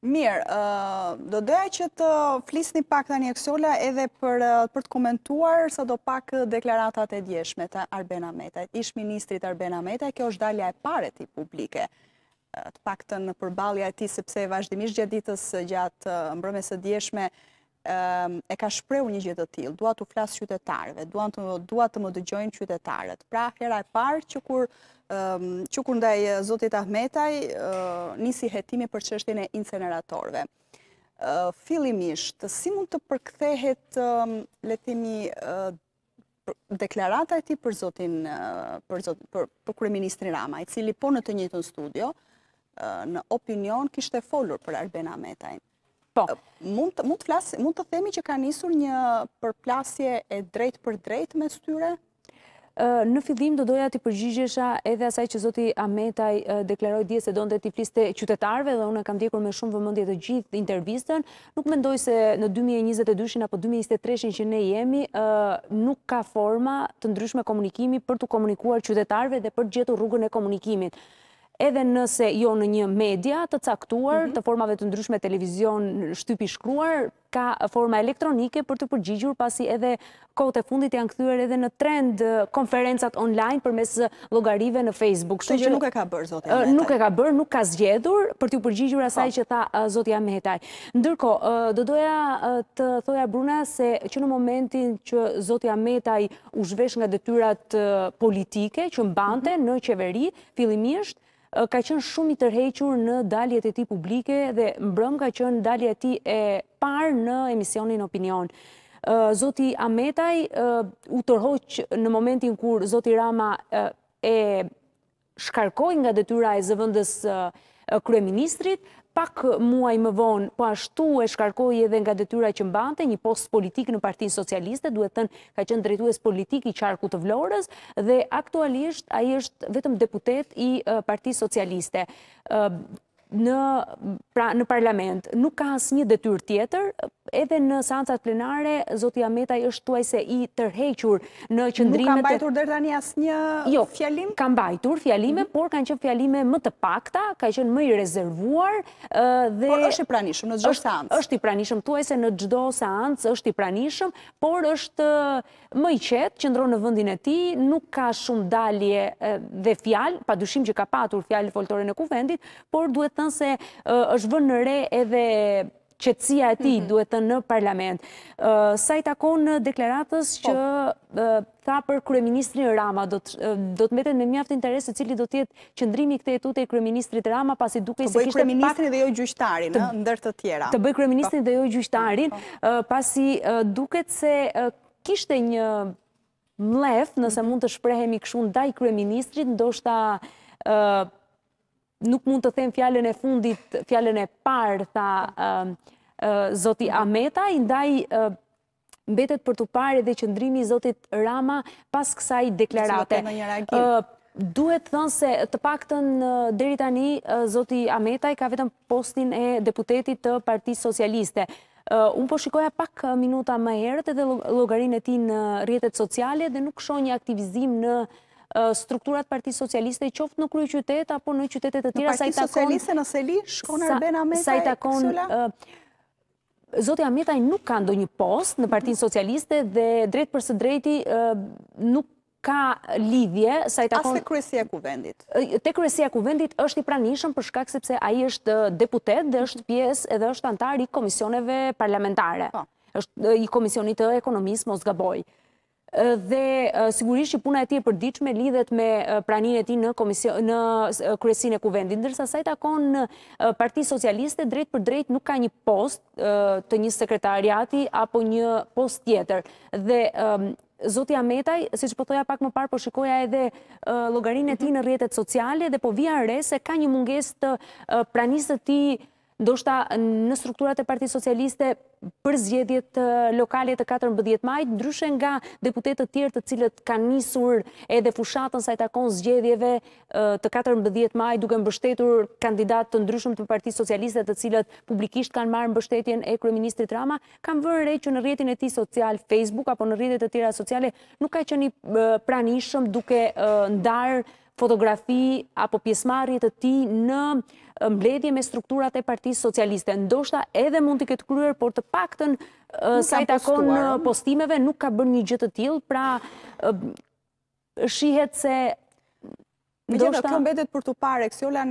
Mirë, do doja që të flisni pak të një eksola edhe për të komentuar së do pak deklaratat e djeshme të Arbena Meta. Ishë ministrit Arbena Meta, kjo është dalja e pare i publike. Të pak të në përbalja e ti, sepse vazhdimisht gjatë ditës gjatë mbrëmes e djeshme, Ehm, e ka shpreu një gjithë të tilë, duat të flasë qytetarëve, duat të më dëgjojnë qytetarët. Pra, hera e parë që kur ehm, që kur ndaj Zotit Ahmetaj nisi jetimi për qështjën e inceneratorve. Filimisht, si mund të përkthehet, ehm, letimi, deklarata e ti për Zotin, për Rama, Ramaj, cili po në të njëtën studio, në opinion kishte folur për Arben Ahmetajnë. Po, mund të mund të themi që ka njësur një përplasje e drejt për drejt me styre? Në fillim do doja të përgjigjesha edhe asaj që zoti Ametaj deklaroj dje se do në të tifliste qytetarve dhe unë kam djekur me shumë vëmëndje të gjithë intervistën. Nuk mendoj se në 2022-shin apo 2023-shin që ne jemi nuk ka forma të ndryshme komunikimi për të komunikuar qytetarve dhe për gjithë rrugën e komunikimit edhe nëse jo në një media të caktuar, mhm. të formave të ndryshme televizion shtypi shkruar, ka forma elektronike për të përgjigjur pasi edhe kote e fundit janë këthyër edhe në trend konferencat online për mes logarive në Facebook. Kështë që nuk e ka bërë, Zotja Mehetaj. Nuk e ka bërë, nuk ka zgjedhur për të përgjigjur asaj po. që tha Zotja Mehetaj. Ndërko, do doja të thoja Bruna se që në momentin që Zotja Mehetaj u zhvesh nga detyrat politike që mbante mhm. në qeveri, fillimisht, ka qënë shumë i tërhequr në daljet e ti publike dhe mbrëm ka qënë daljet e ti e parë në emisionin Opinion. Zoti Ametaj u tërhoqë në momentin kur Zoti Rama e shkarkoj nga detyra e zëvëndës kryeministrit, pak muaj më vonë, po ashtu e shkarkoj edhe nga detyra që mbante, një post politik në partinë socialiste, duhet tënë ka qënë drejtues politik i qarku të vlorës, dhe aktualisht a i është vetëm deputet i partinë socialiste. Pra, në parlament nuk ka asë një detyr tjetër, edhe në seancat plenare, zotja Metaj është tuaj se i tërhequr në qëndrimet... Nuk kam bajtur dërda një asë jo, një fjalim? Jo, kam bajtur fjalime, mhm. por kanë qënë fjalime më të pakta, ka qënë më i rezervuar dhe... Por është i pranishëm në gjdo seancë? është i pranishëm, tuaj se në gjdo seancë është i pranishëm, por është më i qetë, qëndronë në vëndin e ti, nuk ka shumë dalje dhe fjalë, pa dushim që ka patur fjalë foltore në kuvendit, por duhet thënë se është vënë në re edhe qëtësia e ti mhm. duhet të në parlament. Sa i takon në deklaratës po. që tha për Kryeministri Rama, do të meten me mjaftë interes e cili do tjetë qëndrimi këte etute i Kryeministri Rama, pasi duke se kishtë... Të bëj Kryeministri dhe jo gjyqtarin, ndër të tjera. Të bëj Kryeministri po. dhe jo gjyqtarin, po. pasi duke se kishtë një mlef, nëse mhm. mund të shprehemi këshun daj Kryeministrit, ndoshta nuk mund të them fjallën e fundit, fjallën e parë, tha um, uh, zoti Ameta, ndaj uh, mbetet për të parë edhe qëndrimi zotit Rama pas kësaj deklarate. Uh, duhet thënë se të pak të në deri tani, zoti Ameta i ka vetëm postin e deputetit të Parti Socialiste. Unë po shikoja pak minuta ma herët edhe logarinë e ti në rjetet sociale dhe nuk shonjë aktivizim në strukturat Parti Socialiste i qoftë në kryu qytet apo në qytetet të tira. Në Parti Socialiste në Seli, shkon Arben Ametaj, Kësula? Zotë Ametaj nuk ka ndo një post në Parti Socialiste dhe drejt për së drejti nuk ka lidhje. Asë të kërësia kuvendit? Te kërësia kuvendit është i pranishëm shkak sepse aji është deputet dhe është pjesë edhe është antar i komisioneve parlamentare. Po është i komisionit të ekonomisë Mosgaboj dhe sigurisht që puna e ti e përdiqme lidhet me pranin e ti në kresin e kuvendin, ndërsa sa i takon në parti socialiste, drejt për drejt nuk ka një post të një sekretariati apo një post tjetër. Dhe Zoti Ametaj, si që pëthoja po pak më parë, po shikoja edhe logarin e ti mhm. në rjetet sociale, dhe po via re se ka një munges të pranisë të ti ndoshta në strukturat e Parti Socialiste për zgjedhjet lokale të 14 majit, ndryshe nga deputetët tjerë të cilët ka njësur edhe fushatën sa i takon zgjedhjeve të 14 majit duke mbështetur kandidat të ndryshëm të Parti Socialiste të cilët publikisht kanë marë mbështetjen e Kryeministrit Rama, kam vërë rejtë që në rjetin e ti social Facebook apo në rjetet e tjera sociale nuk ka që një pranishëm duke ndarë fotografi apo pjesmarit të ti në mbledhje me strukturat e partiz socialiste. Ndoshta edhe mund të këtë kryer, por të paktën sa i takon në postimeve, nuk ka bërë një gjithë të tilë, pra shihet se... Ndoshta... Kjo mbetet për të pare, kësjola